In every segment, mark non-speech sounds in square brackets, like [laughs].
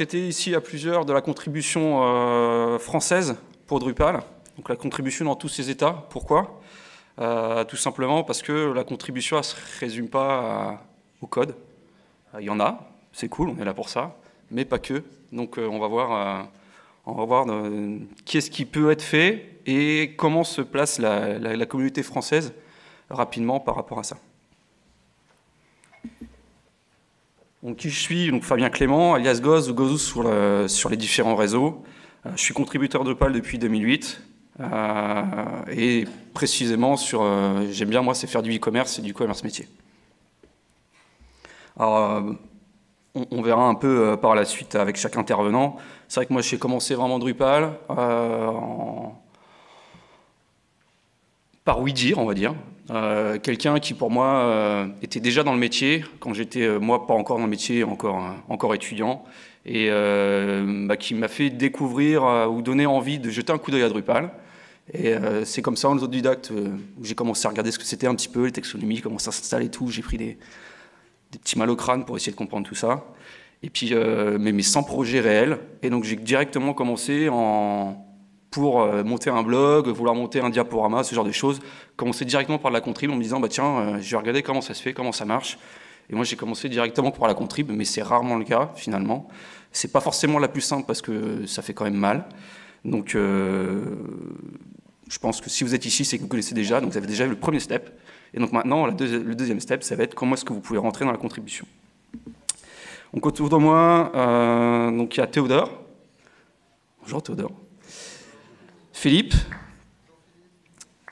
traiter ici à plusieurs de la contribution euh, française pour Drupal, donc la contribution dans tous ces états. Pourquoi euh, Tout simplement parce que la contribution, ne se résume pas au code. Euh, il y en a, c'est cool, on est là pour ça, mais pas que. Donc on va voir, on va voir qu'est-ce qui peut être fait et comment se place la communauté française rapidement par rapport à ça. Donc, qui je suis donc, Fabien Clément, alias Goz ou Gozou sur, les différents réseaux. Euh, je suis contributeur Drupal depuis 2008. Euh, et précisément sur, euh, j'aime bien moi, c'est faire du e-commerce et du commerce métier. Alors, on, verra un peu par la suite avec chaque intervenant. C'est vrai que moi, j'ai commencé vraiment Drupal par par dire, on va dire. Euh, quelqu'un qui pour moi euh, était déjà dans le métier, quand j'étais euh, moi pas encore dans le métier, encore, encore étudiant, et bah, qui m'a fait découvrir ou donner envie de jeter un coup d'œil à Drupal. Et c'est comme ça, en autodidacte, où j'ai commencé à regarder ce que c'était un petit peu, les taxonomies, comment ça s'installe et tout. J'ai pris des, des, petits mal au crâne pour essayer de comprendre tout ça. Et puis, mais, mais sans projet réel. Et donc, j'ai directement commencé en, pour euh, monter un blog, vouloir monter un diaporama, ce genre de choses, commencer directement par la contrib en me disant bah tiens, euh, je vais regarder comment ça se fait, comment ça marche. Et moi j'ai commencé directement par la contrib, mais c'est rarement le cas finalement. C'est pas forcément la plus simple parce que ça fait quand même mal. Donc euh, je pense que si vous êtes ici, c'est que vous connaissez déjà, donc vous avez déjà le premier step. Et donc maintenant, le deuxième step, ça va être comment est-ce que vous pouvez rentrer dans la contribution. Donc autour de moi, euh, donc il y a Théodore. Bonjour Théodore. Philippe,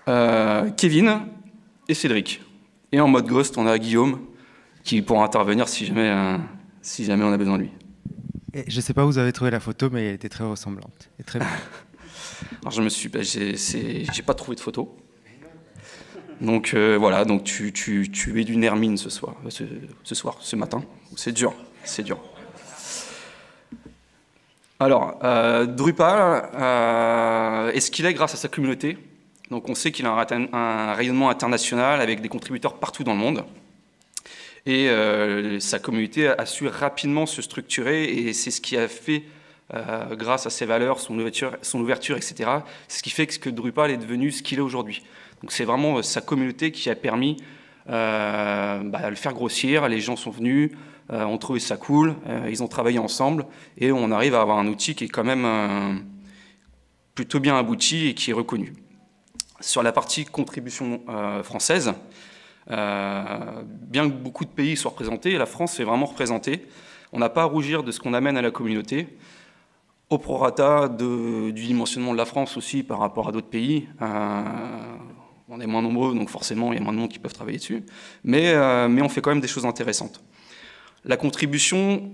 euh, Kevin et Cédric. Et en mode ghost, on a Guillaume qui pourra intervenir si jamais, euh, on a besoin de lui. je ne sais pas où vous avez trouvé la photo, mais elle était très ressemblante très. [laughs] je me suis, bah, j'ai pas trouvé de photo. Donc euh, voilà, donc tu, es d'une hermine ce soir, ce, ce soir, ce matin. C'est dur, c'est dur. Alors, euh, Drupal, euh, est-ce qu'il est grâce à sa communauté Donc on sait qu'il a un, rayonnement international avec des contributeurs partout dans le monde. Et euh, sa communauté a, su rapidement se structurer et c'est ce qui a fait, grâce à ses valeurs, son ouverture, etc., c'est ce qui fait que Drupal est devenu ce qu'il est aujourd'hui. Donc c'est vraiment sa communauté qui a permis bah, de le faire grossir, les gens sont venus, ont euh, trouvé ça cool, euh, ils ont travaillé ensemble, et on arrive à avoir un outil qui est quand même euh, plutôt bien abouti et qui est reconnu. Sur la partie contribution française, bien que beaucoup de pays soient représentés, la France est vraiment représentée. On n'a pas à rougir de ce qu'on amène à la communauté au prorata de, du dimensionnement de la France aussi par rapport à d'autres pays. on est moins nombreux, donc forcément, il y a moins de monde qui peuvent travailler dessus. mais on fait quand même des choses intéressantes. La contribution,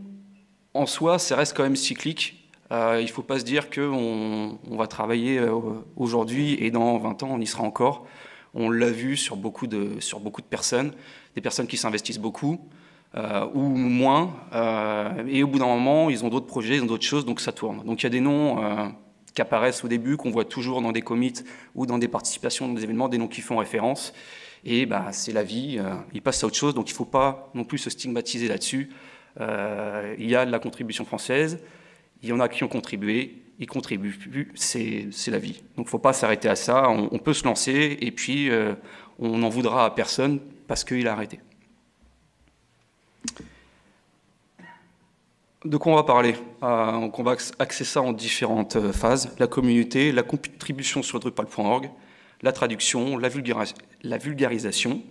en soi, ça reste quand même cyclique. Euh, il ne faut pas se dire qu'on on va travailler euh, aujourd'hui et dans 20 ans, on y sera encore. On l'a vu sur beaucoup, de, sur beaucoup de personnes, des personnes qui s'investissent beaucoup euh, ou moins. et au bout d'un moment, ils ont d'autres projets, ils ont d'autres choses, donc ça tourne. Donc il y a des noms qui apparaissent au début, qu'on voit toujours dans des commits ou dans des participations, dans des événements, des noms qui font référence. Et bah, c'est la vie, euh, il passe à autre chose, donc il ne faut pas non plus se stigmatiser là-dessus. Euh, il y a de la contribution française, il y en a qui ont contribué, ils contribuent, c'est la vie. Donc il ne faut pas s'arrêter à ça, on, peut se lancer, et puis euh, on n'en voudra à personne parce qu'il a arrêté. De quoi on va parler ah, On va axer ça en différentes phases. La communauté, la contribution sur drupal.org, la traduction, la, vulgarisation,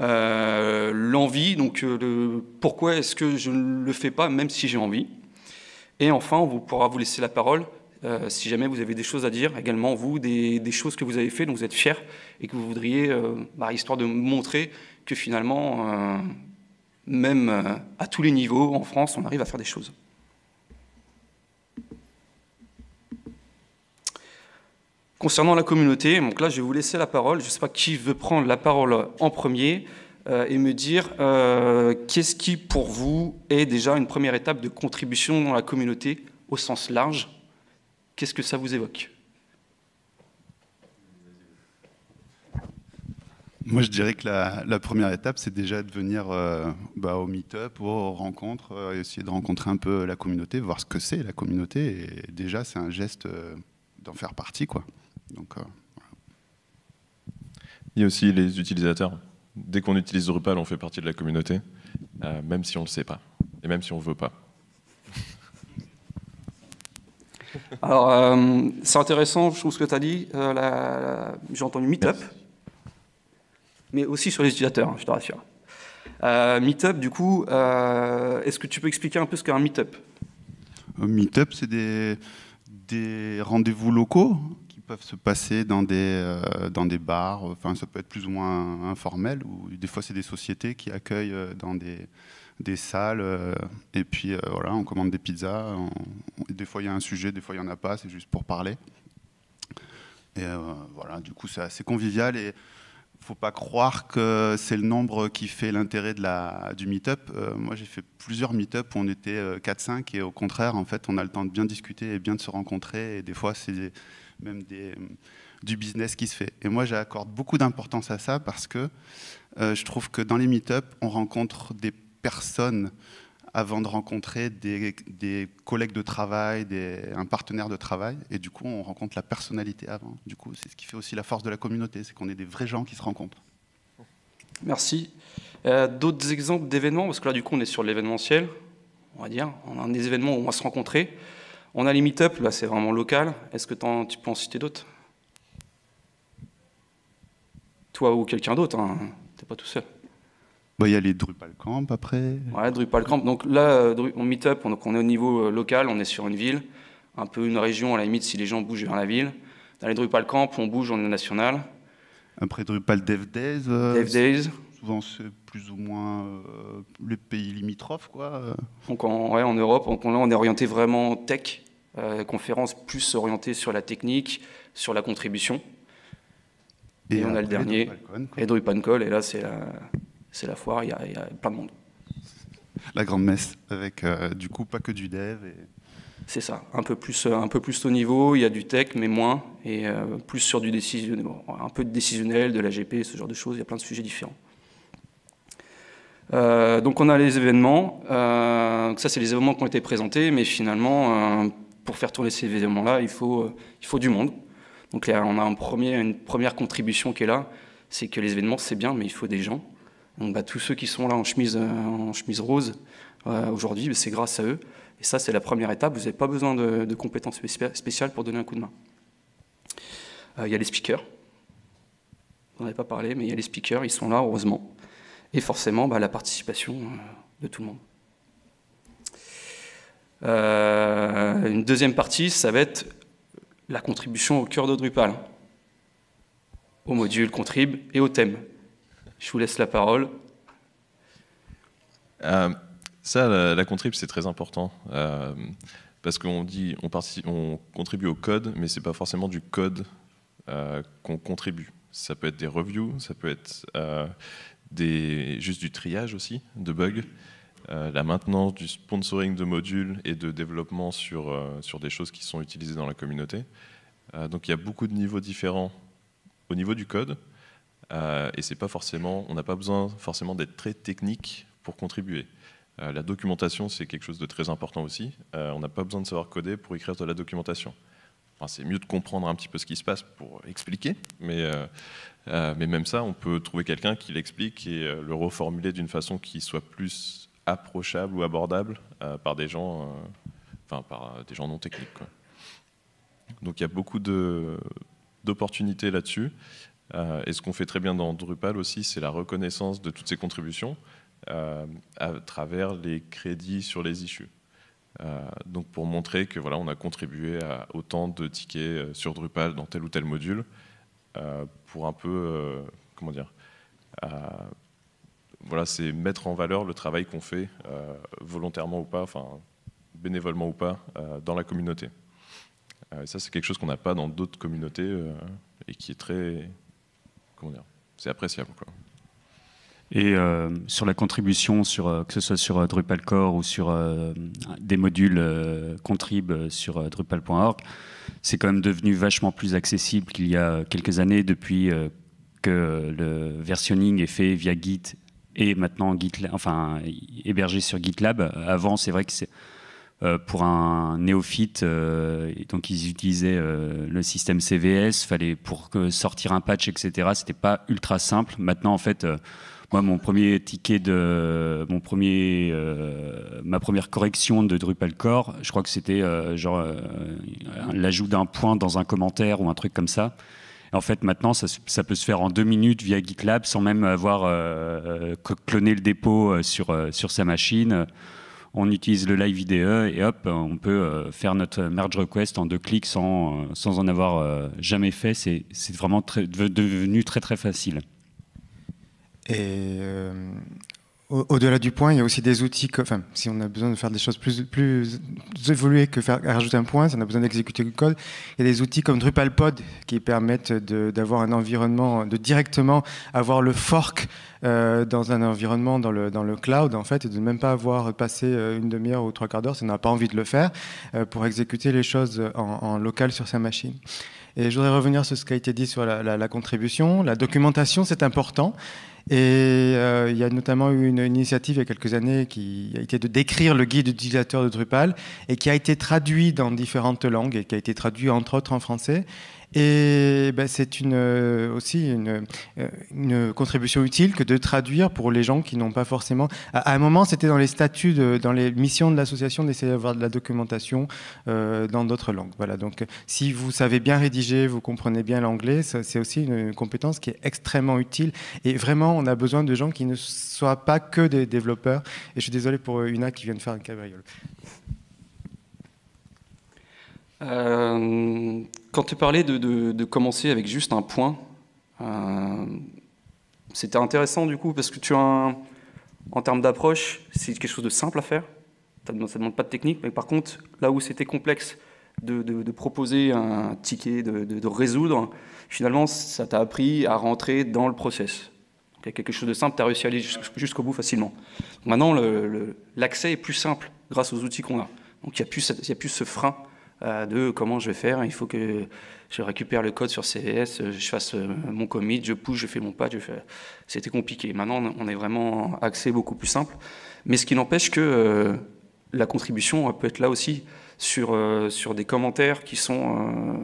euh, l'envie, donc le, euh, pourquoi est-ce que je ne le fais pas même si j'ai envie. Et enfin, on vous, pourra vous laisser la parole euh, si jamais vous avez des choses à dire, également vous, des, choses que vous avez faites dont vous êtes fier et que vous voudriez, bah, histoire de montrer que finalement, même à tous les niveaux en France, on arrive à faire des choses. Concernant la communauté, donc là je vais vous laisser la parole. Je ne sais pas qui veut prendre la parole en premier euh, et me dire euh, qu'est-ce qui pour vous est déjà une première étape de contribution dans la communauté au sens large. Qu'est-ce que ça vous évoque Moi, je dirais que la, première étape, c'est déjà de venir euh, bah, au meet-up, aux rencontres, essayer de rencontrer un peu la communauté, voir ce que c'est la communauté. Et déjà, c'est un geste d'en faire partie, quoi. Donc, euh, Il y a aussi les utilisateurs. Dès qu'on utilise Drupal, on fait partie de la communauté, euh, même si on ne le sait pas, et même si on ne veut pas. [laughs] Alors, euh, c'est intéressant, je trouve ce que tu as dit. J'ai entendu Meetup, mais aussi sur les utilisateurs, hein, je te rassure. meetup, du coup, est-ce que tu peux expliquer un peu ce qu'est un meetup un Meetup, c'est des rendez-vous locaux se passer dans des, euh, dans des bars, enfin ça peut être plus ou moins informel, ou des fois c'est des sociétés qui accueillent euh, dans des, des salles, euh, et puis voilà, on commande des pizzas, des fois il y a un sujet, des fois il n'y en a pas, c'est juste pour parler. Et voilà, du coup c'est assez convivial et ne faut pas croire que c'est le nombre qui fait l'intérêt de la, du meet-up. moi, j'ai fait plusieurs meet-up où on était 4-5 et au contraire, en fait, on a le temps de bien discuter et bien de se rencontrer. Et des fois, c'est même des, euh, du business qui se fait. Et moi, j'accorde beaucoup d'importance à ça parce que euh, je trouve que dans les meet-up, on rencontre des personnes avant de rencontrer des, collègues de travail, un partenaire de travail. Et du coup, on rencontre la personnalité avant. Du coup, c'est ce qui fait aussi la force de la communauté, c'est qu'on est des vrais gens qui se rencontrent. Merci. Euh, d'autres exemples d'événements Parce que là, du coup, on est sur l'événementiel, on va dire. On a des événements où on va se rencontrer. On a les meet-up, là c'est vraiment local. Est-ce que tu peux en citer d'autres Toi ou quelqu'un d'autre, hein. t'es pas tout seul. Bah, il y a les Drupal Camp après. Ouais, Drupal Camp. Donc là, euh, on meet-up, on, est au niveau euh, local, on est sur une ville, un peu une région à la limite si les gens bougent vers la ville. Dans les Drupal Camp, on bouge, on est national. Après Drupal Dev Days. Dev euh, Days plus ou moins euh, les pays limitrophes. Quoi. Donc en, en Europe, on, on est orienté vraiment tech, conférences euh, conférence plus orientée sur la technique, sur la contribution. Et, on a le dernier, Edru Pancol, et là c'est la, c'est la foire, il y, a plein de monde. La grande messe, avec euh, du coup pas que du dev. Et... C'est ça, un peu plus un peu plus au niveau, il y a du tech, mais moins, et plus sur du décisionnel, un peu de décisionnel, de la GP, ce genre de choses, il y a plein de sujets différents. Euh, donc on a les événements. Euh, ça, c'est les événements qui ont été présentés, mais finalement, euh, pour faire tourner ces événements-là, il faut, il faut du monde. Donc là, on a premier, une première contribution qui est là, c'est que les événements, c'est bien, mais il faut des gens. Donc bah, tous ceux qui sont là en chemise, en chemise rose aujourd'hui, bah, c'est grâce à eux. Et ça, c'est la première étape. Vous n'avez pas besoin de, compétences spéciales pour donner un coup de main. Il y a les speakers. On n'en avait pas parlé, mais il y a les speakers, ils sont là, heureusement et forcément bah, la participation euh, de tout le monde. Euh, une deuxième partie, ça va être la contribution au cœur de Drupal, au module Contrib et au thème. Je vous laisse la parole. Euh, ça, la, Contrib, c'est très important. parce qu'on dit, on, on, contribue au code, mais c'est pas forcément du code qu'on contribue. Ça peut être des reviews, ça peut être juste du triage aussi de bugs, euh, la maintenance du sponsoring de modules et de développement sur, euh, des choses qui sont utilisées dans la communauté. Euh, donc il y a beaucoup de niveaux différents au niveau du code, et c'est pas forcément, on n'a pas besoin forcément d'être très technique pour contribuer. la documentation, c'est quelque chose de très important aussi. on n'a pas besoin de savoir coder pour écrire de la documentation c'est mieux de comprendre un petit peu ce qui se passe pour expliquer, mais, euh, euh, même ça, on peut trouver quelqu'un qui l'explique et euh, le reformuler d'une façon qui soit plus approchable ou abordable par des gens, enfin par des gens non techniques. Donc il y a beaucoup d'opportunités là-dessus. et ce qu'on fait très bien dans Drupal aussi, c'est la reconnaissance de toutes ces contributions à travers les crédits sur les issues. Euh, donc pour montrer que voilà, on a contribué à autant de tickets euh, sur Drupal dans tel ou tel module, euh, pour un peu, comment dire, voilà, c'est mettre en valeur le travail qu'on fait, volontairement ou pas, enfin bénévolement ou pas, dans la communauté. et ça, c'est quelque chose qu'on n'a pas dans d'autres communautés et qui est très, comment dire, c'est appréciable. Quoi. Et euh, sur la contribution, sur, euh, que ce soit sur euh, Drupal Core ou sur des modules contrib sur drupal.org, c'est quand même devenu vachement plus accessible qu'il y a quelques années depuis que le versionning est fait via Git et maintenant git enfin, hébergé sur GitLab. Avant, c'est vrai que c'est pour un néophyte, donc ils utilisaient le système CVS, fallait pour que sortir un patch, etc. C'était pas ultra simple. Maintenant, en fait, moi, mon premier ticket de, mon premier, euh, ma première correction de Drupal Core, je crois que c'était euh, genre euh, l'ajout d'un point dans un commentaire ou un truc comme ça. en fait, maintenant, ça, ça, peut se faire en deux minutes via GitLab sans même avoir cloné le dépôt sur, sur sa machine. On utilise le live IDE et hop, on peut faire notre merge request en deux clics sans, sans en avoir jamais fait. C'est vraiment très, devenu très très facile. Et euh, au-delà du point, il y a aussi des outils, enfin, si on a besoin de faire des choses plus, plus évoluées que faire, rajouter un point, si on a besoin d'exécuter du code, il y a des outils comme Drupal Pod qui permettent d'avoir un environnement, de directement avoir le fork euh, dans un environnement, dans le, dans le cloud, en fait, et de ne même pas avoir passé euh, une demi-heure ou trois quarts d'heure, si on n'a pas envie de le faire, pour exécuter les choses en, local sur sa machine. Et je voudrais revenir sur ce qui a été dit sur la contribution. La documentation, c'est important. Et euh, il y a notamment eu une, initiative il y a quelques années qui a été de décrire le guide utilisateur de Drupal et qui a été traduit dans différentes langues et qui a été traduit entre autres en français et ben, c'est une, euh, aussi euh, une, contribution utile que de traduire pour les gens qui n'ont pas forcément. À, un moment, c'était dans les statuts, dans les missions de l'association d'essayer d'avoir de la documentation euh, dans d'autres langues. Voilà. Donc, si vous savez bien rédiger, vous comprenez bien l'anglais, c'est aussi une compétence qui est extrêmement utile. Et vraiment, on a besoin de gens qui ne soient pas que des développeurs. Et je suis désolé pour Una qui vient de faire un cabriole. Euh, quand tu parlais de, de, commencer avec juste un point, euh, c'était intéressant du coup parce que tu as, en termes d'approche, c'est quelque chose de simple à faire. Ça ne demande pas de technique, mais par contre, là où c'était complexe de, de, proposer un ticket, de, résoudre, finalement, ça t'a appris à rentrer dans le process. Il y a quelque chose de simple, tu as réussi à aller jusqu'au bout facilement. Maintenant, l'accès est plus simple grâce aux outils qu'on a. Donc il n'y a, a, plus ce frein euh, de comment je vais faire. Il faut que je récupère le code sur CVS, euh, je fasse euh, mon commit, je push, je fais mon patch. C'était compliqué. Maintenant, on est vraiment axé beaucoup plus simple. Mais ce qui n'empêche que la contribution peut être là aussi sur, sur des commentaires qui sont,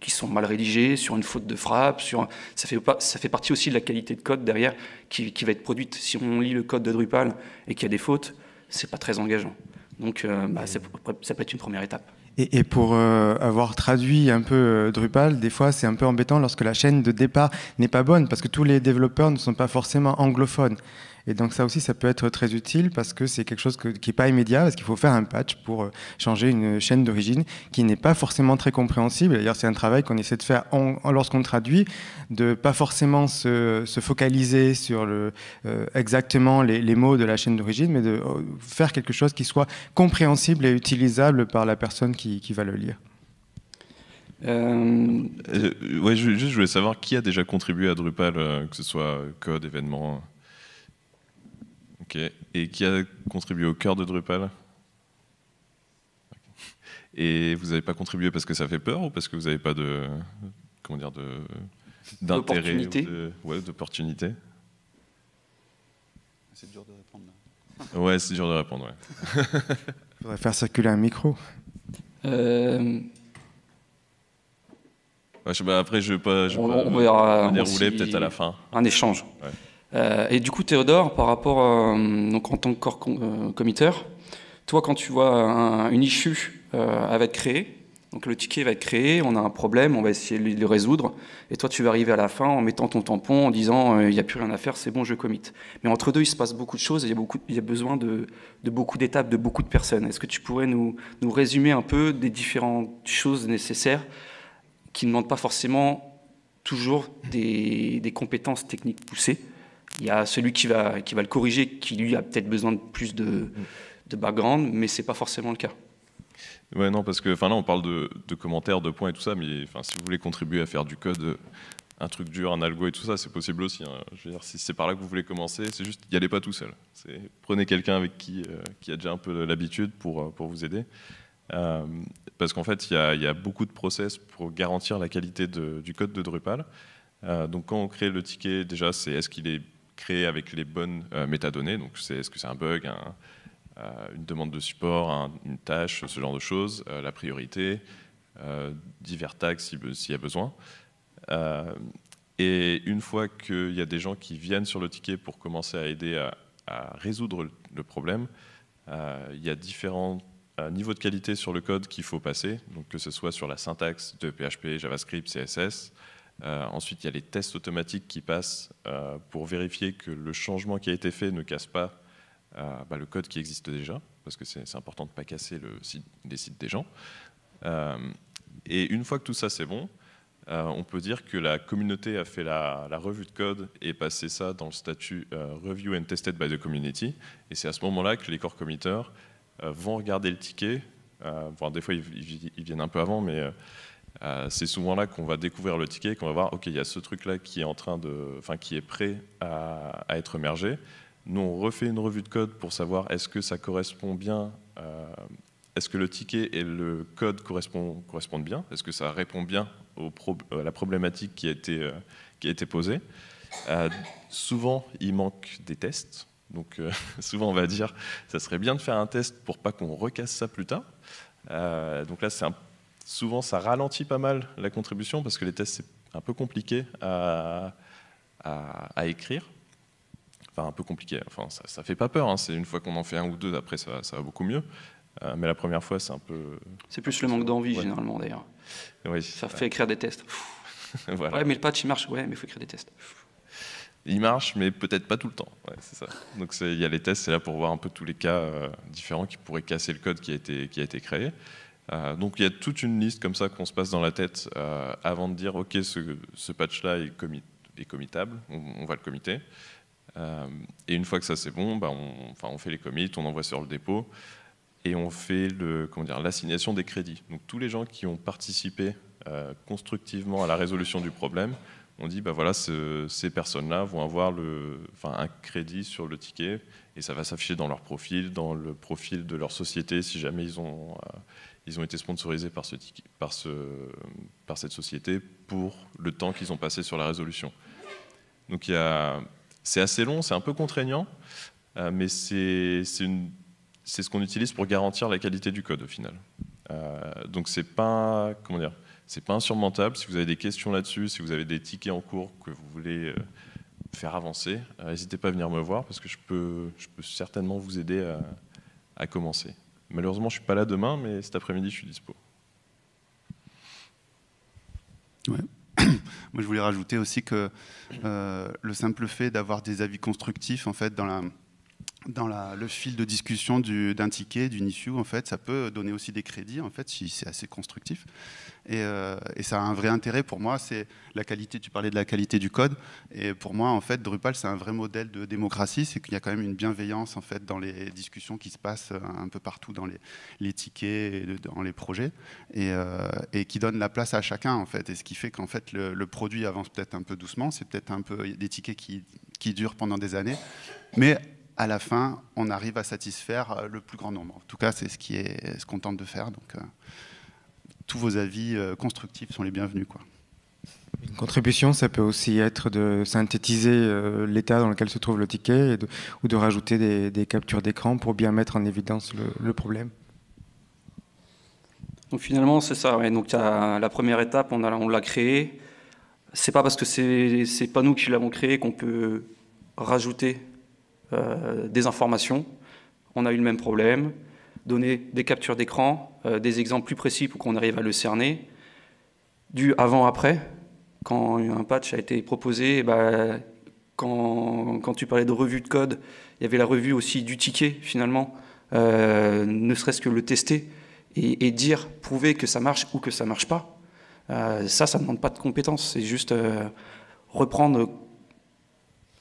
qui sont mal rédigés, sur une faute de frappe. Sur... Ça, fait ça fait partie aussi de la qualité de code derrière qui, qui va être produite. Si on lit le code de Drupal et qu'il y a des fautes, c'est pas très engageant. Donc bah, ça peut être une première étape. Et, pour euh, avoir traduit un peu euh, Drupal, des fois c'est un peu embêtant lorsque la chaîne de départ n'est pas bonne, parce que tous les développeurs ne sont pas forcément anglophones. Et donc ça aussi, ça peut être très utile parce que c'est quelque chose qui n'est pas immédiat, parce qu'il faut faire un patch pour euh, changer une chaîne d'origine qui n'est pas forcément très compréhensible. D'ailleurs, c'est un travail qu'on essaie de faire lorsqu'on traduit, de pas forcément se, focaliser sur le, euh, exactement les, mots de la chaîne d'origine, mais de euh, faire quelque chose qui soit compréhensible et utilisable par la personne qui, va le lire. Euh... je, juste, je voulais savoir qui a déjà contribué à Drupal, que ce soit code, événement. Et qui a contribué au cœur de Drupal Et vous n'avez pas contribué parce que ça fait peur ou parce que vous n'avez pas de comment dire de d'intérêt d'opportunité ouais, C'est dur de répondre. Là. Ouais, c'est dur de répondre. Ouais. [laughs] Faudrait faire circuler un micro. Euh... je, bah, après, je vais pas. Je on, verra. peut-être à la fin. Un échange. Euh, et du coup, Théodore, par rapport, euh, donc en tant que corps euh, committeur, toi, quand tu vois une issue, elle va être créée. Donc le ticket va être créé, on a un problème, on va essayer de le résoudre. Et toi, tu vas arriver à la fin en mettant ton tampon, en disant il n'y a plus rien à faire, c'est bon, je commit. Mais entre deux, il se passe beaucoup de choses il y, y a, besoin de, beaucoup d'étapes, de beaucoup de personnes. Est-ce que tu pourrais nous, résumer un peu des différentes choses nécessaires qui ne demandent pas forcément toujours des compétences techniques poussées il y a celui qui va, qui va le corriger, qui lui a peut-être besoin de plus de, background, mais ce n'est pas forcément le cas. Ouais, non, parce que là, on parle de, commentaires, de points et tout ça, mais si vous voulez contribuer à faire du code, euh, un truc dur, un algo et tout ça, c'est possible aussi. Hein. Je veux dire, si c'est par là que vous voulez commencer, c'est juste, n'y allez pas tout seul. Prenez quelqu'un avec qui, euh, qui a déjà un peu l'habitude pour, euh, pour vous aider. parce qu'en fait, il y, y, a beaucoup de process pour garantir la qualité du code de Drupal. donc quand on crée le ticket, déjà, c'est est-ce qu'il est créé avec les bonnes euh, métadonnées. Donc, c'est est-ce que c'est un bug, euh, une demande de support, une tâche, ce genre de choses, euh, la priorité, divers tags s'il y a besoin. et une fois qu'il y a des gens qui viennent sur le ticket pour commencer à aider à, à résoudre le problème, il y a différents niveaux de qualité sur le code qu'il faut passer, donc que ce soit sur la syntaxe de PHP, JavaScript, CSS, euh, ensuite, il y a les tests automatiques qui passent euh, pour vérifier que le changement qui a été fait ne casse pas euh, bah, le code qui existe déjà, parce que c'est important de ne pas casser le site, les sites des gens. et une fois que tout ça c'est bon, on peut dire que la communauté a fait la, revue de code et passé ça dans le statut Review and Tested by the Community. Et c'est à ce moment-là que les core committers vont regarder le ticket. des fois, ils, viennent un peu avant, mais euh, c'est souvent là qu'on va découvrir le ticket, qu'on va voir, ok, il y a ce truc-là qui est en train de, enfin, qui est prêt à, être mergé. Nous, on refait une revue de code pour savoir est-ce que ça correspond bien, euh, est-ce que le ticket et le code correspondent, correspondent bien, est-ce que ça répond bien à la problématique qui a été, euh, qui a été posée. souvent, il manque des tests. Donc [laughs] souvent, on va dire, ça serait bien de faire un test pour pas qu'on recasse ça plus tard. donc là, c'est un souvent ça ralentit pas mal la contribution parce que les tests c'est un peu compliqué à, écrire. Enfin un peu compliqué, ça, fait pas peur, hein. c'est une fois qu'on en fait un ou deux, après ça, va beaucoup mieux. Euh, mais la première fois c'est un peu... C'est plus le manque d'envie généralement d'ailleurs. Oui, ça fait écrire des tests. [laughs] Ouais mais le patch il marche, ouais mais il faut écrire des tests. Il marche, mais peut-être pas tout le temps. c'est ça. Donc il y a les tests, c'est là pour voir un peu tous les cas euh, différents qui pourraient casser le code qui a été créé. Euh, donc il y a toute une liste comme ça qu'on se passe dans la tête euh, avant de dire ok ce, patch-là est, committable, on, va le committer. Euh, et une fois que ça c'est bon, bah, on, enfin, on, fait les commits, on envoie sur le dépôt et on fait l'assignation des crédits. Donc tous les gens qui ont participé constructivement à la résolution du problème, on dit bah voilà ces personnes-là vont avoir le, enfin, un crédit sur le ticket et ça va s'afficher dans leur profil, dans le profil de leur société si jamais ils ont ils ont été sponsorisés par, ce, par, ce, par cette société pour le temps qu'ils ont passé sur la résolution. Donc c'est assez long, c'est un peu contraignant, euh, mais c'est ce qu'on utilise pour garantir la qualité du code au final. Euh, donc c'est pas, comment dire, c'est pas insurmontable. Si vous avez des questions là-dessus, si vous avez des tickets en cours que vous voulez euh, faire avancer, n'hésitez pas à venir me voir parce que je peux, je peux certainement vous aider à commencer. Malheureusement, je ne suis pas là demain, mais cet après-midi, je suis dispo. Ouais. [coughs] Moi, je voulais rajouter aussi que euh, le simple fait d'avoir des avis constructifs, en fait, dans la, dans le fil de discussion d'un ticket, d'une issue, en fait, ça peut donner aussi des crédits, en fait, si c'est assez constructif. Euh, et, ça a un vrai intérêt pour moi, c'est la qualité, tu parlais de la qualité du code, et pour moi, en fait, Drupal, c'est un vrai modèle de démocratie, c'est qu'il y a quand même une bienveillance, en fait, dans les discussions qui se passent euh, un peu partout dans les, les tickets, et dans les projets, euh, et, qui donne la place à chacun, en fait, et ce qui fait qu'en fait, le, produit avance peut-être un peu doucement, c'est peut-être un peu des tickets qui, qui durent pendant des années, mais à la fin, on arrive à satisfaire euh, le plus grand nombre. En tout cas, c'est ce qu'on ce qu'on tente de faire. Donc, euh, tous vos avis euh, constructifs sont les bienvenus. Quoi. Une contribution, ça peut aussi être de synthétiser l'état dans lequel se trouve le ticket ou de rajouter des, captures d'écran pour bien mettre en évidence le, problème. Donc finalement, c'est ça. Donc la première étape, on l'a créée. Ce C'est pas parce que c'est pas nous qui l'avons créée qu'on peut rajouter euh, des informations. On a eu le même problème. Donner des captures d'écran, euh, des exemples plus précis pour qu'on arrive à le cerner. Du avant-après, quand un patch a été proposé, eh ben, quand, tu parlais de revue de code, il y avait la revue aussi du ticket finalement, euh, ne serait-ce que le tester et, dire, prouver que ça marche ou que ça marche pas. ça, ça ne demande pas de compétences, c'est juste reprendre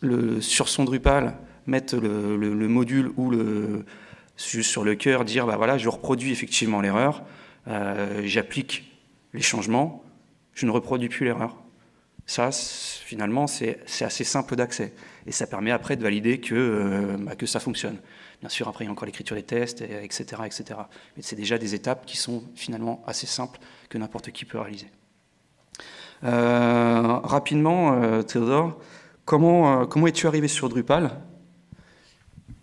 le, sur son Drupal mettre le, module ou le, sur le cœur, dire bah voilà, je reproduis effectivement l'erreur, euh, j'applique les changements, je ne reproduis plus l'erreur. Ça, finalement, c'est assez simple d'accès. Et ça permet après de valider que, euh, bah, que ça fonctionne. Bien sûr, après, il y a encore l'écriture des tests, etc. etc. Mais c'est déjà des étapes qui sont finalement assez simples que n'importe qui peut réaliser. Euh, rapidement, Théodore, comment, comment es-tu arrivé sur Drupal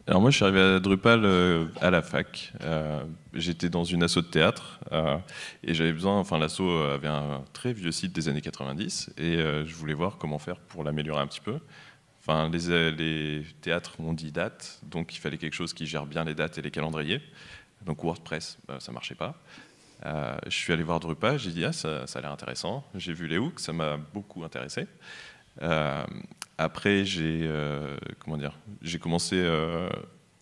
alors moi, je suis arrivé à Drupal euh, à la fac. Euh, j'étais dans une asso de théâtre euh, et j'avais besoin. Enfin, l'asso avait un très vieux site des années 90 et je voulais voir comment faire pour l'améliorer un petit peu. Enfin, les, théâtres ont dit date donc il fallait quelque chose qui gère bien les dates et les calendriers. Donc WordPress, ça bah, ça marchait pas. je suis allé voir Drupal, j'ai dit ah ça, ça a l'air intéressant. J'ai vu les hooks, ça m'a beaucoup intéressé. Euh, après, j'ai euh, comment dire, j'ai commencé euh,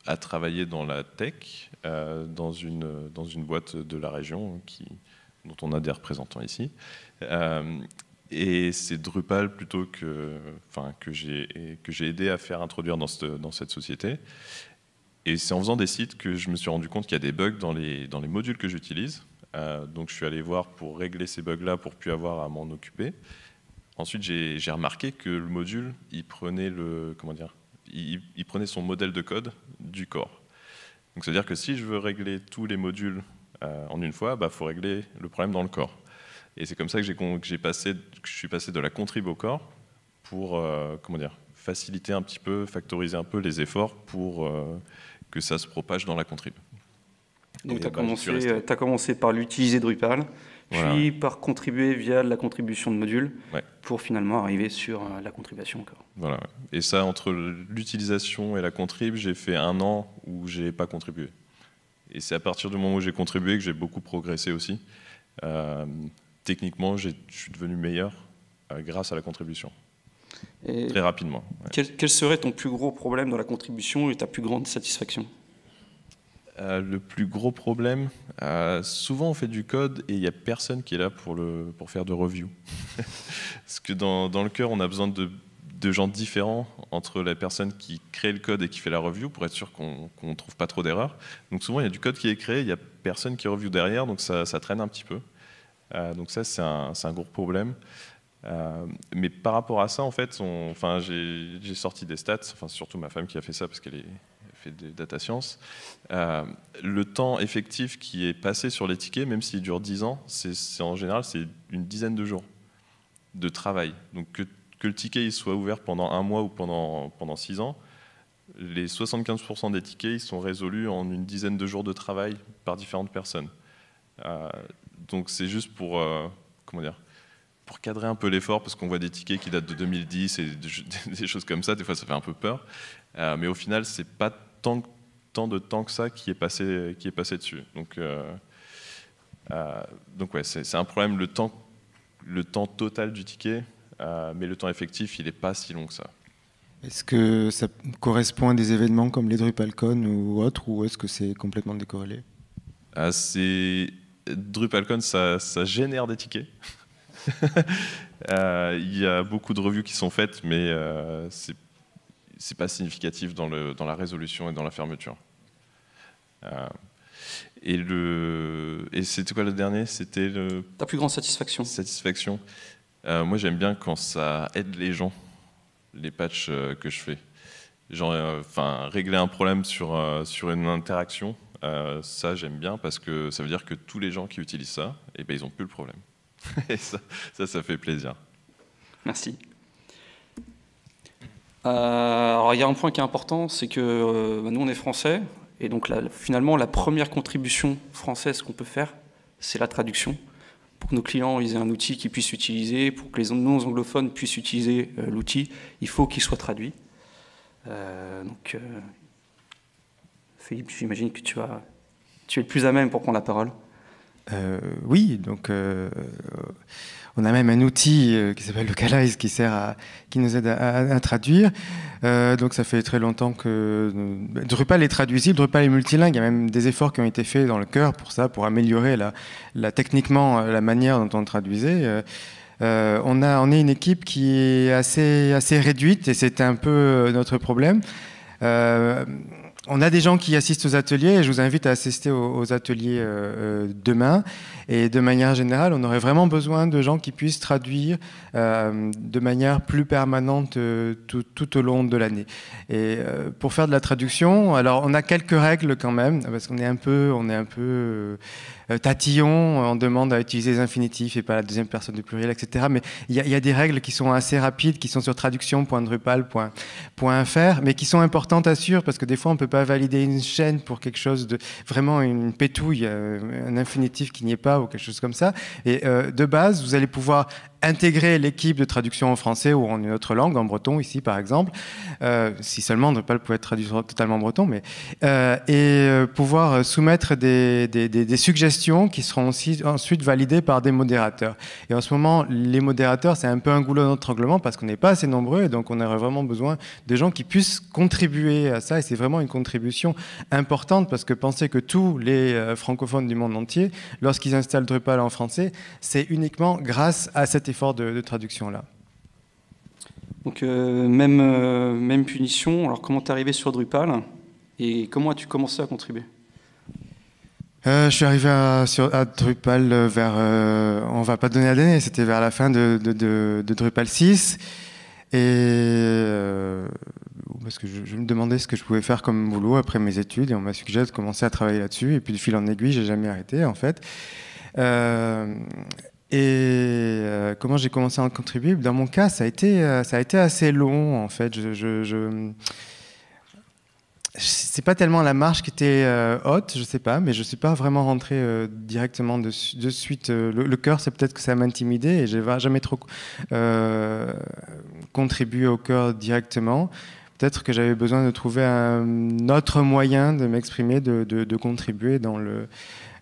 à travailler dans la tech, dans une dans une boîte de la région dont on a des représentants ici. Et c'est Drupal plutôt que, que j'ai aidé à faire introduire dans cette, dans cette société. Et c'est en faisant des sites que je me suis rendu compte qu'il y a des bugs dans les, dans les modules que j'utilise. donc je suis allé voir pour régler ces bugs-là pour plus avoir à m'en occuper. Ensuite, j'ai remarqué que le module, il prenait, le, comment dire, il, prenait son modèle de code du corps. Donc, c'est-à-dire que si je veux régler tous les modules euh, en une fois, il bah, faut régler le problème dans le corps. Et c'est comme ça que, passé, je suis passé de la contrib au corps pour euh, comment dire, faciliter un petit peu, factoriser un peu les efforts pour euh, que ça se propage dans la contrib. Donc tu as, as, commencé par l'utiliser Drupal puis par contribuer via la contribution de module, pour finalement arriver sur euh, la contribution encore. Voilà. Et ça, entre l'utilisation et la contrib, j'ai fait un an où n'ai pas contribué. Et c'est à partir du moment où j'ai contribué que j'ai beaucoup progressé aussi. Euh, techniquement, je suis devenu meilleur euh, grâce à la contribution. Très rapidement. quel serait ton plus gros problème dans la contribution et ta plus grande satisfaction euh, le plus gros problème, euh, souvent on fait du code et il n'y a personne qui est là pour, le, pour faire de review. [laughs] Parce que dans, dans, le cœur, on a besoin de, de, gens différents entre la personne qui crée le code et qui fait la review pour être sûr qu'on ne trouve pas trop d'erreurs. Donc souvent, il y a du code qui est créé, il n'y a personne qui review derrière, donc ça, traîne un petit peu. Euh, donc ça, c'est un, un, gros problème. mais par rapport à ça, en fait, enfin, j'ai sorti des stats, enfin, surtout ma femme qui a fait ça parce qu'elle est, des data science, euh, le temps effectif qui est passé sur les tickets, même s'il dure 10 ans, c'est en général c'est une dizaine de jours de travail. Donc que, le ticket il soit ouvert pendant un mois ou pendant, pendant 6 ans, les 75% des tickets ils sont résolus en une dizaine de jours de travail par différentes personnes. Euh, donc c'est juste pour, euh, comment dire, pour cadrer un peu l'effort, parce qu'on voit des tickets qui datent de 2010 et [laughs] des choses comme ça, des fois ça fait un peu peur. mais au final, c'est pas tant, de temps que ça qui est passé, qui est passé dessus. Donc, euh, euh, donc ouais, c'est un problème, le temps, le temps total du ticket, euh, mais le temps effectif, il n'est pas si long que ça. Est-ce que ça correspond à des événements comme les DrupalCon ou autres, ou est-ce que c'est complètement décorrélé ah, DrupalCon, ça, ça, génère des tickets. [laughs] Il y a beaucoup de revues qui sont faites, mais euh, c'est c'est pas significatif dans, le, dans, la résolution et dans la fermeture. Euh, et le, et c'était quoi le dernier C'était Ta plus grande satisfaction. Satisfaction. Euh, moi, j'aime bien quand ça aide les gens, les patchs euh, que je fais. enfin, régler un problème sur sur une interaction, ça j'aime bien parce que ça veut dire que tous les gens qui utilisent ça, eh ben, ils n'ont plus le problème. [laughs] et ça, ça fait plaisir. Merci. Euh, alors il y a un point qui est important, c'est que euh, nous on est français, et donc finalement la première contribution française qu'on peut faire, c'est la traduction pour que nos clients ils aient un outil qu'ils puissent utiliser, pour que les non anglophones puissent utiliser euh, l'outil, il faut qu'il soit traduit. donc, Philippe, j'imagine que tu, tu es le plus à même pour prendre la parole. oui, donc on a même un outil euh, qui s'appelle Localize qui, sert à, nous aide à, traduire. Euh, donc ça fait très longtemps que euh, Drupal est traduisible, Drupal est multilingue. Il y a même des efforts qui ont été faits dans le cœur pour ça, pour améliorer techniquement la manière dont on traduisait. on, a, est une équipe qui est assez, réduite et c'était un peu notre problème on a des gens qui assistent aux ateliers et je vous invite à assister aux, ateliers euh, euh, demain. Et de manière générale, on aurait vraiment besoin de gens qui puissent traduire euh, de manière plus permanente tout, tout, au long de l'année. Et pour faire de la traduction, alors on a quelques règles quand même, parce qu'on est un peu, on est un peu euh, tatillon, euh, on demande à utiliser les infinitifs et pas la deuxième personne du pluriel, etc. Mais il y, a des règles qui sont assez rapides, qui sont sur traduction.drupal.fr, mais qui sont importantes à suivre parce que des fois on ne peut pas valider une chaîne pour quelque chose de vraiment une pétouille, euh, un infinitif qui n'y est pas ou quelque chose comme ça. Et de base, vous allez pouvoir intégrer l'équipe de traduction en français ou en une autre langue, en breton ici par exemple, euh, si seulement Drupal pouvait être traduit totalement en breton, mais, euh, et euh, pouvoir soumettre des, suggestions qui seront ensuite validées par des modérateurs. Et en ce moment, les modérateurs, c'est un peu un goulot d'entranglement parce qu'on n'est pas assez nombreux et donc on aurait vraiment besoin de gens qui puissent contribuer à ça et c'est vraiment une contribution importante parce que pensez que tous les francophones du monde entier, lorsqu'ils installent Drupal en français, c'est uniquement grâce à cette effort de, traduction là. Donc euh, même, euh, même punition. Alors comment t'es arrivé sur Drupal et comment as-tu commencé à contribuer euh, Je suis arrivé à, sur, Drupal vers, on va pas donner la c'était vers la fin de, Drupal 6. Et parce que je, me demandais ce que je pouvais faire comme boulot après mes études et on m'a suggéré de commencer à travailler là-dessus. Et puis de fil en aiguille, j'ai jamais arrêté en fait. Et euh, comment j'ai commencé à en contribuer Dans mon cas, ça a été, euh, ça a été assez long, en fait. Je, c'est pas tellement la marche qui était euh, haute, je sais pas, mais je suis pas vraiment rentré directement de, suite. le, cœur, c'est peut-être que ça m'intimidait et j'ai jamais trop contribué au cœur directement. Peut-être que j'avais besoin de trouver un autre moyen de m'exprimer, de, contribuer dans le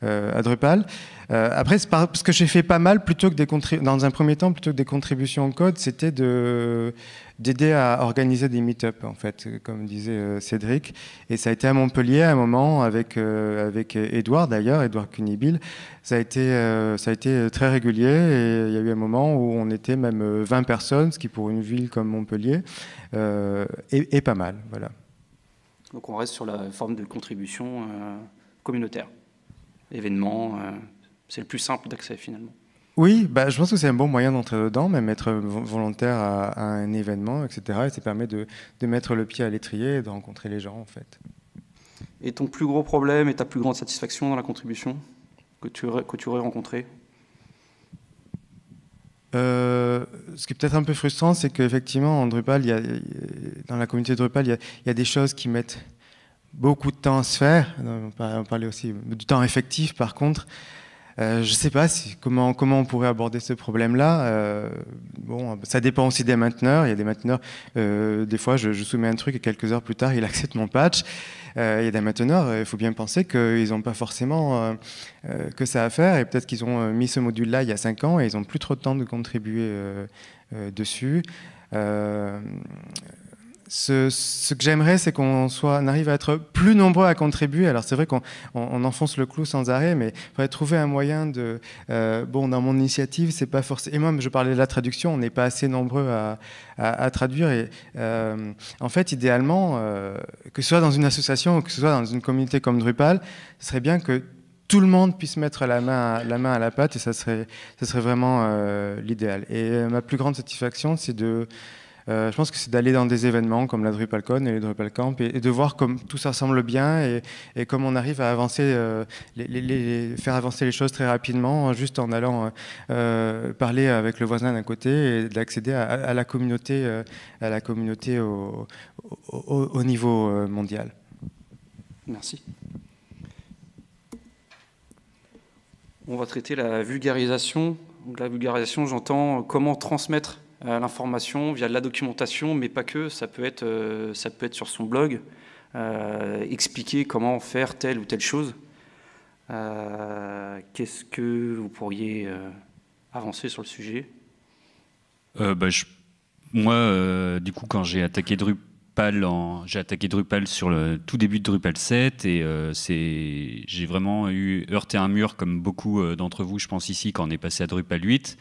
à Drupal. Euh, après, ce que j'ai fait pas mal, plutôt que dans un premier temps, plutôt que des contributions en code, c'était d'aider à organiser des meet-up, en fait, comme disait euh, Cédric. Et ça a été à Montpellier à un moment avec, euh, avec Edouard, d'ailleurs, Edouard Cunibil. Ça a, été, ça a été très régulier et il y a eu un moment où on était même 20 personnes, ce qui pour une ville comme Montpellier est, est, pas mal. Voilà. Donc on reste sur la forme de contribution communautaire, événement c'est le plus simple d'accès finalement. Oui, bah, je pense que c'est un bon moyen d'entrer dedans, même être volontaire à, un événement, etc. Et ça permet de, mettre le pied à l'étrier et de rencontrer les gens, en fait. Et ton plus gros problème et ta plus grande satisfaction dans la contribution que tu aurais, que tu rencontré euh, ce qui est peut-être un peu frustrant, c'est qu'effectivement, en Drupal, il y a, dans la communauté Drupal, il y, a, il y a des choses qui mettent beaucoup de temps à se faire. Euh, on parlait aussi du temps effectif, par contre. Euh, je ne sais pas si, comment, comment on pourrait aborder ce problème-là. Euh, bon, ça dépend aussi des mainteneurs. Il y a des mainteneurs, euh, des fois, je, soumets un truc et quelques heures plus tard, il [laughs] accepte mon patch. il y a des mainteneurs, il faut bien penser qu'ils n'ont pas forcément que ça à faire et peut-être qu'ils ont mis ce module-là il y a 5 ans et ils n'ont plus trop de temps de contribuer dessus ce, que j'aimerais, c'est qu'on soit, on arrive à être plus nombreux à contribuer. Alors c'est vrai qu'on enfonce le clou sans arrêt, mais il faudrait trouver un moyen de. Euh, bon, dans mon initiative, c'est pas forcément. Et moi, je parlais de la traduction, on n'est pas assez nombreux à, traduire. Et euh, en fait, idéalement, euh, que ce soit dans une association ou que ce soit dans une communauté comme Drupal, ce serait bien que tout le monde puisse mettre la main à la, main à la pâte, et ça serait, ça serait vraiment l'idéal. Et ma plus grande satisfaction, c'est de euh, je pense que c'est d'aller dans des événements comme la DrupalCon et les DrupalCamp et, et, de voir comme tout ça ressemble bien et, comme on arrive à avancer, euh, les, faire avancer les choses très rapidement hein, juste en allant euh, parler avec le voisin d'un côté et d'accéder à, la communauté, à la communauté au, niveau mondial. Merci. On va traiter la vulgarisation. la vulgarisation, j'entends comment transmettre euh, l'information via de la documentation, mais pas que. Ça peut être, euh, ça peut être sur son blog, euh, expliquer comment faire telle ou telle chose. Qu'est-ce que vous pourriez avancer sur le sujet bah, Moi, du coup, quand j'ai attaqué Drupal, j'ai attaqué Drupal sur le tout début de Drupal 7 et c'est, j'ai vraiment eu heurté un mur comme beaucoup d'entre vous, je pense ici, quand on est passé à Drupal 8.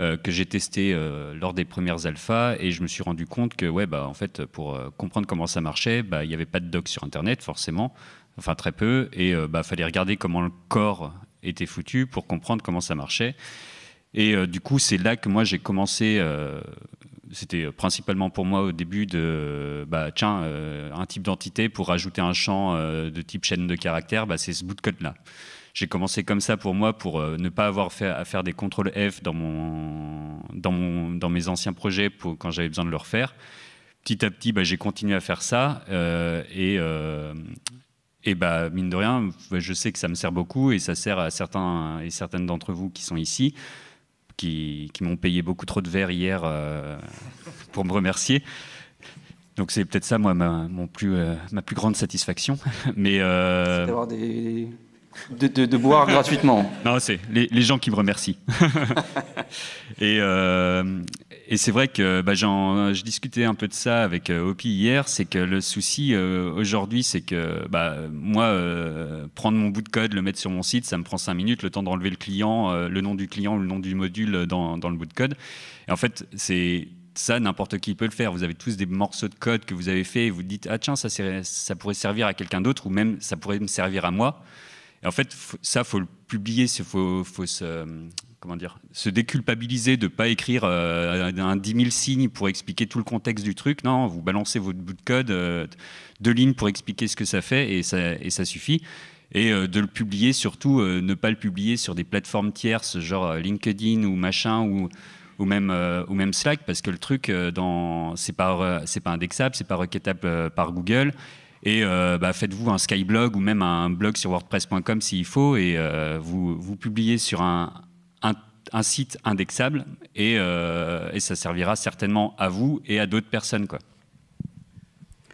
Euh, que j'ai testé euh, lors des premières alphas et je me suis rendu compte que ouais bah en fait pour euh, comprendre comment ça marchait, bah, il n'y avait pas de doc sur internet forcément, enfin très peu et bah fallait regarder comment le corps était foutu pour comprendre comment ça marchait. Et du coup, c'est là que moi j'ai commencé c'était principalement pour moi au début de bah, tiens, un type d'entité pour ajouter un champ de type chaîne de caractères, bah, c'est ce bout de code là. J'ai commencé comme ça pour moi, pour euh, ne pas avoir à faire des contrôles F dans, mon, dans, mes anciens projets pour, quand j'avais besoin de le refaire. Petit à petit, bah, j'ai continué à faire ça euh, et, euh, et bah, mine de rien, je sais que ça me sert beaucoup et ça sert à certains et certaines d'entre vous qui sont ici, qui, m'ont payé beaucoup trop de verres hier pour me remercier. Donc c'est peut-être ça, moi, ma, mon plus, ma plus grande satisfaction. [laughs] Mais d'avoir des, de, boire gratuitement. Non, c'est les, gens qui me remercient. [laughs] Euh, et, c'est vrai que bah, je discutais un peu de ça avec euh, Opi hier, c'est que le souci euh, aujourd'hui, c'est que bah, moi, prendre mon bout de code, le mettre sur mon site, ça me prend 5 minutes, le temps d'enlever le client, le nom du client, ou le nom du module dans, le bout de code. Et en fait, c'est ça, n'importe qui peut le faire. Vous avez tous des morceaux de code que vous avez fait et vous dites, ah tiens, ça pourrait servir à quelqu'un d'autre ou même ça pourrait me servir à moi en fait, ça, faut le publier, il faut, se, comment dire, se déculpabiliser de ne pas écrire euh, un 10 000 signes pour expliquer tout le contexte du truc. Non, vous balancez votre bout de code, euh, deux lignes pour expliquer ce que ça fait et ça, suffit. Et euh, de le publier, surtout ne pas le publier sur des plateformes tierces, genre LinkedIn ou machin ou, même, ou même Slack, parce que le truc, dans c'est pas, pas indexable, c'est pas requêtable par Google. Et euh, bah, faites-vous un Skyblog ou même un blog sur WordPress.com s'il faut, et euh, vous, vous publiez sur un, site indexable, euh, et, ça servira certainement à vous et à d'autres personnes. Quoi.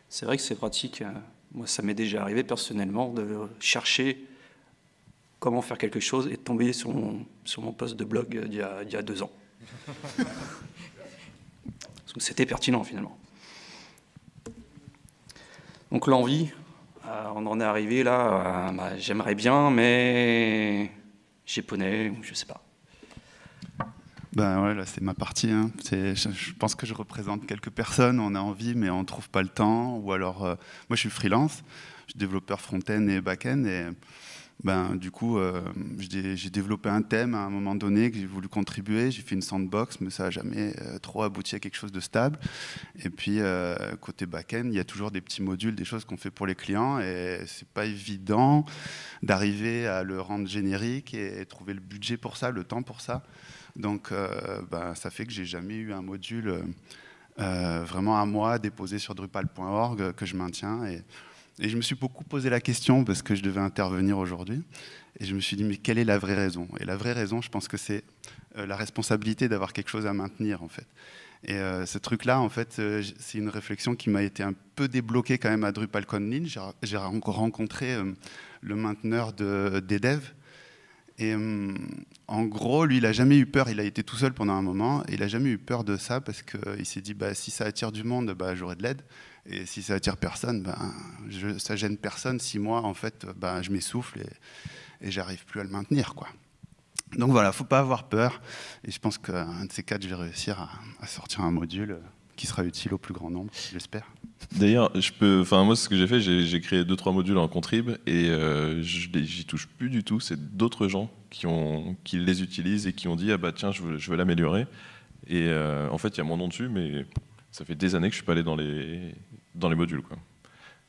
C'est vrai que c'est pratique. Moi, ça m'est déjà arrivé personnellement de chercher comment faire quelque chose et de tomber sur mon, sur poste de blog d'il y, a deux ans. [laughs] C'était pertinent finalement. Donc l'envie, euh, on en est arrivé là, euh, bah, j'aimerais bien, mais japonais, je sais pas. Ben ouais, là c'est ma partie. Hein. Je, pense que je représente quelques personnes, on a envie, mais on ne trouve pas le temps. Ou alors, euh, moi je suis freelance, je suis développeur front-end et back-end, et ben, du coup, euh, j'ai développé un thème à un moment donné que j'ai voulu contribuer. J'ai fait une sandbox, mais ça n'a jamais euh, trop abouti à quelque chose de stable. Et puis, euh, côté back-end, il y a toujours des petits modules, des choses qu'on fait pour les clients. Et c'est pas évident d'arriver à le rendre générique et, trouver le budget pour ça, le temps pour ça. Donc, ben, ça fait que j'ai jamais eu un module vraiment à moi déposé sur drupal.org que je maintiens. Et, et je me suis beaucoup posé la question parce que je devais intervenir aujourd'hui. Et je me suis dit, mais quelle est la vraie raison Et la vraie raison, je pense que c'est euh, la responsabilité d'avoir quelque chose à maintenir, en fait. Et euh, ce truc-là, en fait, euh, c'est une réflexion qui m'a été un peu débloquée quand même à Drupal Conlin. J'ai rencontré le mainteneur de, des devs. Et en gros, lui, il n'a jamais eu peur. Il a été tout seul pendant un moment. Et il n'a jamais eu peur de ça parce qu'il s'est dit, bah, si ça attire du monde, bah, j'aurai de l'aide. Et si ça attire personne, ben, ça gêne personne si moi, en fait, ben, je m'essouffle et, et j'arrive plus à le maintenir. Quoi. Donc voilà, faut pas avoir peur. Et je pense qu'un de ces quatre, je vais réussir à, sortir un module qui sera utile au plus grand nombre, j'espère. D'ailleurs, je peux, enfin moi, ce que j'ai fait, j'ai créé deux trois modules en contrib et euh, je j'y touche plus du tout. C'est d'autres gens qui ont, qui les utilisent et qui ont dit ah bah tiens, je veux, l'améliorer. Et euh, en fait, il y a mon nom dessus, mais ça fait des années que je suis pas allé dans les dans les modules. Quoi.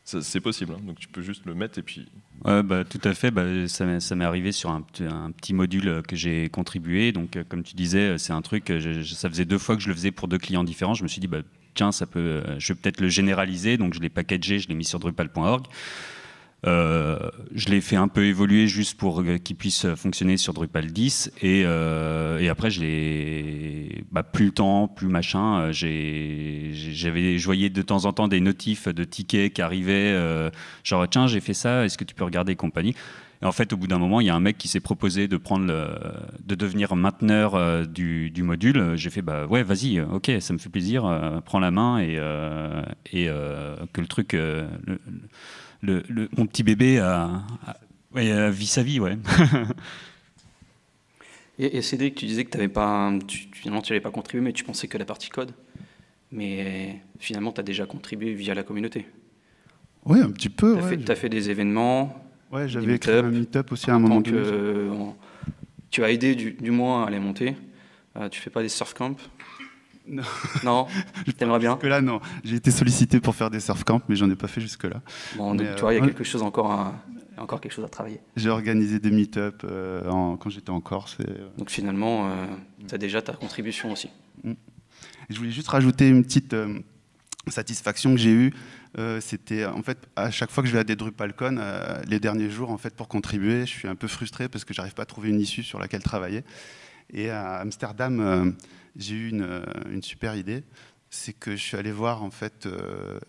C'est possible, hein. donc tu peux juste le mettre et puis. Ouais, bah, tout à fait, bah, ça m'est arrivé sur un, un, petit module euh, que j'ai contribué. Donc, euh, comme tu disais, euh, c'est un truc, ça faisait deux fois que je le faisais pour deux clients différents. Je me suis dit, bah, tiens, ça peut, je vais peut-être le généraliser, donc je l'ai packagé, je l'ai mis sur drupal.org. Euh, je l'ai fait un peu évoluer juste pour euh, qu'il puisse euh, fonctionner sur Drupal 10. Et, après, je l'ai bah, plus le temps, plus machin. J'avais, je voyais de temps en temps des notifs de tickets qui arrivaient, genre tiens, j'ai fait ça, est-ce que tu peux regarder et compagnie. Et en fait, au bout d'un moment, il y a un mec qui s'est proposé de prendre, le, de devenir mainteneur du, module. J'ai fait, bah ouais, vas-y, ok, ça me fait plaisir, prends la main et, et que le truc, mon petit bébé a, vit sa vie. Ouais. [laughs] et, et, Cédric, tu disais que avais pas, tu, tu n'avais pas contribué, mais tu pensais que la partie code. Mais finalement, tu as déjà contribué via la communauté. Oui, un petit peu. Tu as, fait des événements. Oui, j'avais créé un meet aussi à un moment donné. tu as aidé du, moins à les monter. tu euh, tu fais pas des surf camps non. non [laughs] T'aimerais bien Jusque-là, non. J'ai été sollicité pour faire des surf camps, mais j'en ai pas fait jusque-là. Bon, donc, tu vois, il y a euh, quelque chose encore encore quelque chose à travailler. J'ai organisé des meet-up euh, quand j'étais en Corse. Euh, donc finalement, mm. tu as déjà ta contribution aussi. Mm. je voulais juste rajouter une petite satisfaction que j'ai eue. C'était en fait à chaque fois que je vais à des DrupalCon, les derniers jours en fait pour contribuer, je suis un peu frustré parce que j'arrive pas à trouver une issue sur laquelle travailler. Et à Amsterdam j'ai eu euh, une, super idée. C'est que je suis allé voir en fait euh,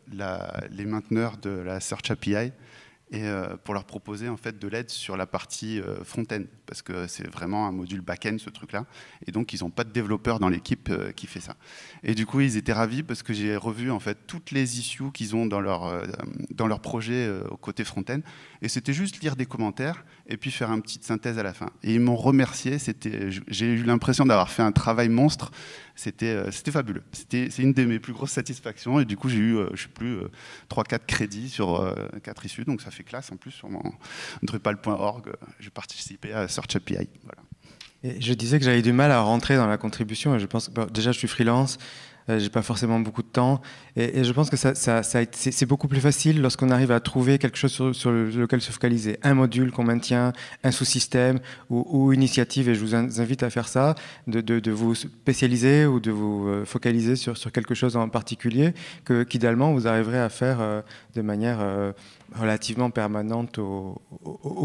les mainteneurs de la Search API et euh, pour leur proposer en fait de l'aide sur la partie front-end parce que c'est vraiment un module back-end ce truc-là et donc ils n'ont pas de développeur dans l'équipe qui fait ça et du coup ils étaient ravis parce que j'ai revu en fait toutes les issues qu'ils ont dans leur dans leur projet au côté front-end et c'était juste lire des commentaires et puis faire une petite synthèse à la fin. Et ils m'ont remercié, j'ai eu l'impression d'avoir fait un travail monstre, c'était euh, fabuleux. C'est une de mes plus grosses satisfactions, et du coup j'ai eu, euh, je sais plus, 3-4 euh, crédits sur 4 issues, donc ça fait classe en plus sur mon drupal.org, j'ai participé à Search API. Voilà. Et je disais que j'avais du mal à rentrer dans la contribution, et je pense bah, déjà je suis freelance, euh, j'ai pas forcément beaucoup de temps. Et, je pense que ça, c'est beaucoup plus facile lorsqu'on arrive à trouver quelque chose sur, lequel se focaliser. Un module qu'on maintient, un sous-système ou, une initiative, et je vous invite à faire ça, de, vous spécialiser ou de vous euh, focaliser sur, quelque chose en particulier que qu'idéalement vous arriverez à faire euh, de manière relativement permanente au,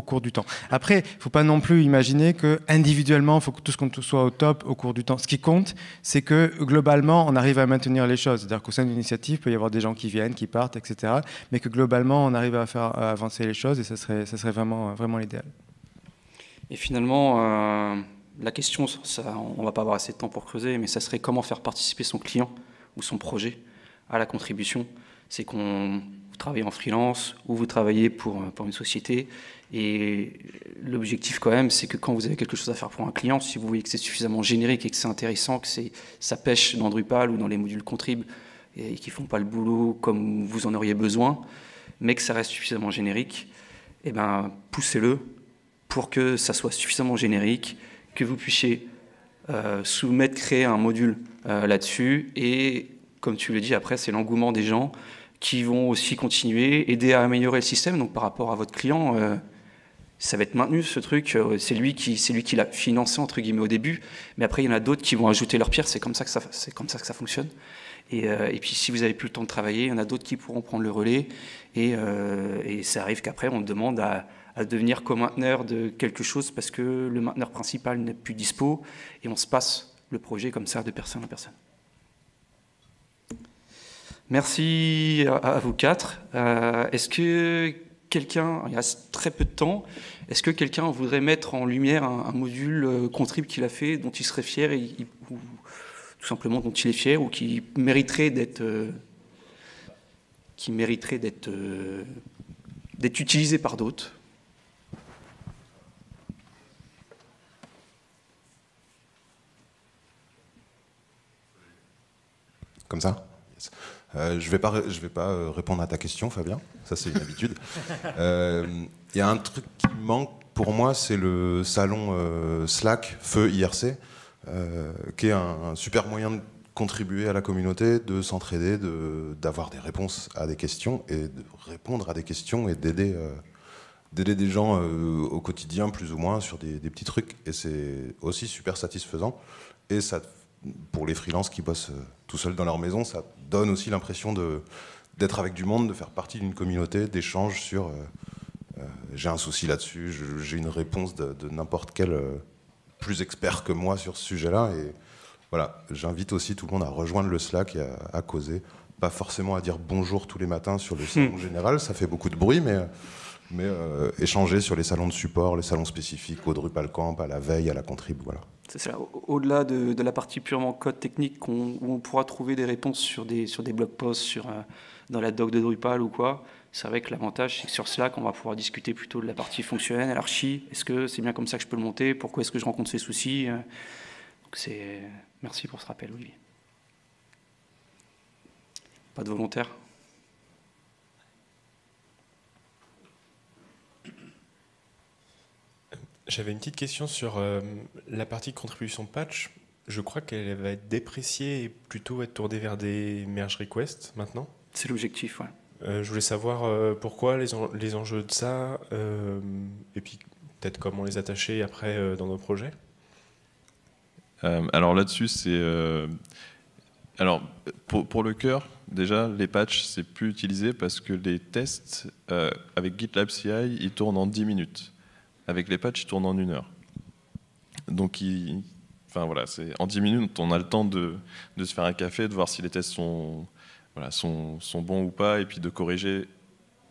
cours du temps. Après, il ne faut pas non plus imaginer que individuellement, il faut que tout ce qu'on soit au top au cours du temps. Ce qui compte, c'est que globalement, on arrive à maintenir les choses. C'est-à-dire qu'au sein d'une initiative, il peut y avoir des gens qui viennent, qui partent, etc. Mais que globalement, on arrive à faire avancer les choses et ça serait, vraiment, vraiment l'idéal. Et finalement, euh, la question, on ne va pas avoir assez de temps pour creuser, mais ça serait comment faire participer son client ou son projet à la contribution c'est qu'on travaille en freelance ou vous travaillez euh, pour, une société. Et l'objectif quand même, c'est que quand vous avez quelque chose à faire pour un client, si vous voyez que c'est suffisamment générique et que c'est intéressant, que ça pêche dans Drupal ou dans les modules Contrib et, qui font pas le boulot comme vous en auriez besoin, mais que ça reste suffisamment générique, eh ben, poussez-le pour que ça soit suffisamment générique, que vous puissiez euh, soumettre, créer un module euh, là-dessus et comme tu le dis, après, c'est l'engouement des gens qui vont aussi continuer, aider à améliorer le système. Donc par rapport à votre client, euh, ça va être maintenu ce truc. Euh, c'est lui qui, c'est lui qui l'a financé entre guillemets au début, mais après il y en a d'autres qui vont ajouter leur pierre. C'est comme ça que ça, c'est comme ça que ça fonctionne. Et, euh, puis si vous avez plus le temps de travailler, il y en a d'autres qui pourront prendre le relais. Et, ça arrive qu'après on demande à, à devenir co-mainteneur de quelque chose parce que le mainteneur principal n'est plus dispo et on se passe le projet comme ça de personne en personne. Merci à, vous quatre. Euh, est-ce que quelqu'un, il a très peu de temps, est-ce que quelqu'un voudrait mettre en lumière un, module euh, contrib qu'il a fait, dont il serait fier, ou tout simplement dont il est fier, ou qui mériterait d'être, euh, qui mériterait d'être, d'être utilisé par d'autres Comme ça euh, je ne vais pas, vais pas euh, répondre à ta question, Fabien. Ça, c'est une habitude. [laughs] Euh, il y a un truc qui manque pour moi, c'est le salon Slack Feu IRC, qui est un, super moyen de contribuer à la communauté, de s'entraider, d'avoir des réponses à des questions et de répondre à des questions et d'aider. d'aider des gens au quotidien plus ou moins sur des, des petits trucs et c'est aussi super satisfaisant et ça pour les freelances qui bossent euh, tout seuls dans leur maison, ça donne aussi l'impression d'être avec du monde, de faire partie d'une communauté, d'échanges sur euh, euh, j'ai un souci là-dessus, j'ai une réponse de, n'importe quel plus expert que moi sur ce sujet-là. Et voilà, j'invite aussi tout le monde à rejoindre le Slack et à, causer. Pas forcément à dire bonjour tous les matins sur le salon hmm. général, ça fait beaucoup de bruit, mais, mais échanger sur les salons de support, les salons spécifiques, au Drupal Camp, à la veille, à la contrib, voilà. Bah, au-delà de, la partie purement code technique, on, où on pourra trouver des réponses sur des, sur des blog posts, sur, euh, dans la doc de Drupal ou quoi, c'est vrai que l'avantage, c'est que sur Slack, on va pouvoir discuter plutôt de la partie fonctionnelle, l'archi. Est-ce que c'est bien comme ça que je peux le monter Pourquoi est-ce que je rencontre ces soucis euh, c'est... Merci pour ce rappel, Olivier. Pas de volontaire J'avais une petite question sur euh, la partie contribution patch. Je crois qu'elle va être dépréciée et plutôt être tournée vers des merge requests maintenant. C'est l'objectif, ouais. Euh, je voulais savoir euh, pourquoi, les, enjeux de ça, et puis peut-être comment les attacher après dans nos projets. alors là-dessus, c'est. alors pour, pour, le cœur, déjà, les patchs, c'est plus utilisé parce que les tests avec GitLab CI, ils tournent en 10 minutes. Avec les patchs, ils tourne en une heure. Donc, enfin, voilà, en 10 minutes, on a le temps de, se faire un café, de voir si les tests sont, voilà, sont, bons ou pas, et puis de corriger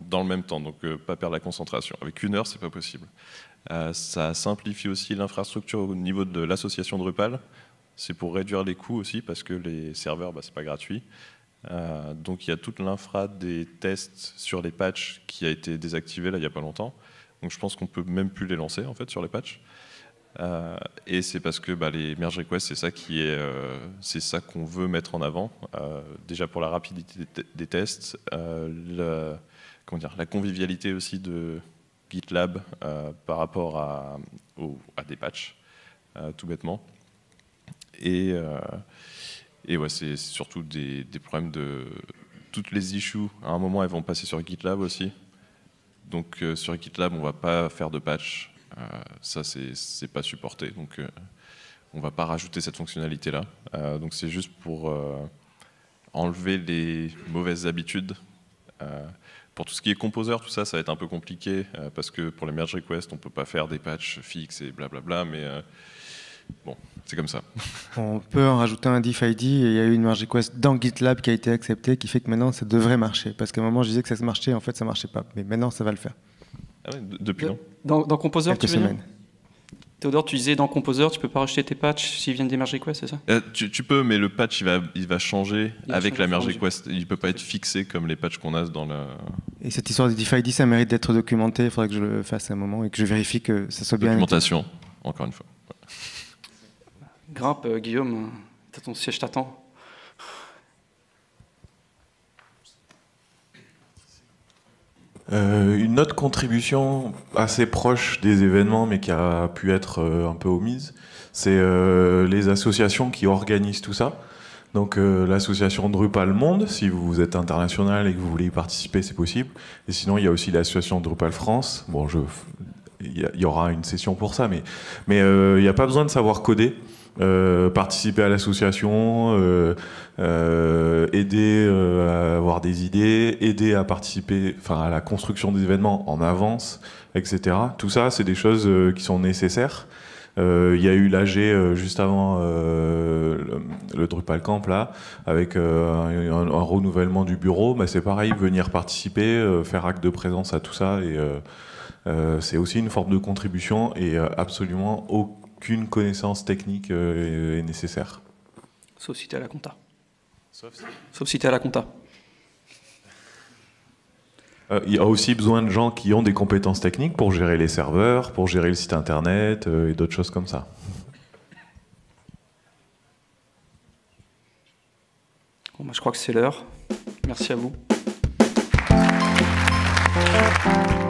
dans le même temps. Donc, euh, pas perdre la concentration. Avec une heure, c'est pas possible. Euh, ça simplifie aussi l'infrastructure au niveau de l'association Drupal. C'est pour réduire les coûts aussi, parce que les serveurs, bah, c'est pas gratuit. Euh, donc il y a toute l'infra des tests sur les patchs qui a été désactivée là il n'y a pas longtemps. Donc je pense qu'on peut même plus les lancer en fait sur les patchs. Euh, et c'est parce que bah, les merge requests, c'est ça qui est, euh, c'est ça qu'on veut mettre en avant. Euh, déjà pour la rapidité des tests, la, comment la convivialité aussi de GitLab par rapport à, des patchs, tout bêtement. Et, ouais, c'est surtout des, des problèmes de toutes les issues. À un moment, elles vont passer sur GitLab aussi. Donc euh, sur GitLab, on ne va pas faire de patch. Euh, ça, c'est pas supporté. Donc euh, on ne va pas rajouter cette fonctionnalité-là. Euh, donc c'est juste pour enlever les mauvaises habitudes. pour tout ce qui est composeur, tout ça, ça va être un peu compliqué parce que pour les merge requests, on ne peut pas faire des patchs fixes et blablabla. mais Bon, c'est comme ça. On peut en rajouter un diff ID et il y a eu une merge request dans GitLab qui a été acceptée qui fait que maintenant ça devrait marcher. Parce qu'à un moment je disais que ça se marchait, en fait ça marchait pas. Mais maintenant ça va le faire. Ah depuis quand dans, Composer, tu Théodore, tu disais dans Composer, tu peux pas rajouter tes patchs s'ils viennent des merge requests, c'est ça euh, tu, peux, mais le patch, il va, il va changer avec la merge request. Il peut pas être fixé comme les patchs qu'on a dans la... Et cette histoire de DeFi ID, ça mérite d'être documenté. Il faudrait que je le fasse à un moment et que je vérifie que ça soit bien... Documentation, encore une fois. Grimpe, euh, Guillaume, ton siège t'attend. Euh, une autre contribution assez proche des événements, mais qui a pu être euh, un peu omise, c'est les associations qui organisent tout ça. Donc l'association Drupal Monde, si vous êtes international et que vous voulez y participer, c'est possible. Et sinon, il y a aussi l'association Drupal France. Bon, il y, aura une session pour ça, mais il n'y a pas besoin de savoir coder. Euh, participer à l'association, euh, euh, aider à avoir des idées, aider à participer enfin, à la construction des événements en avance, etc. Tout ça, c'est des choses qui sont nécessaires. Il y a eu l'AG juste avant le, Drupal Camp là, avec un, renouvellement du bureau. mais c'est pareil, venir participer, faire acte de présence à tout ça, et c'est aussi une forme de contribution et absolument aucun aucune connaissance technique euh, est, nécessaire. Sauf si tu es à la compta. Sauf si, tu es à la compta. Euh, il y a aussi besoin de gens qui ont des compétences techniques pour gérer les serveurs, pour gérer le site internet euh, et d'autres choses comme ça. Bah, je crois que c'est l'heure. Merci à vous.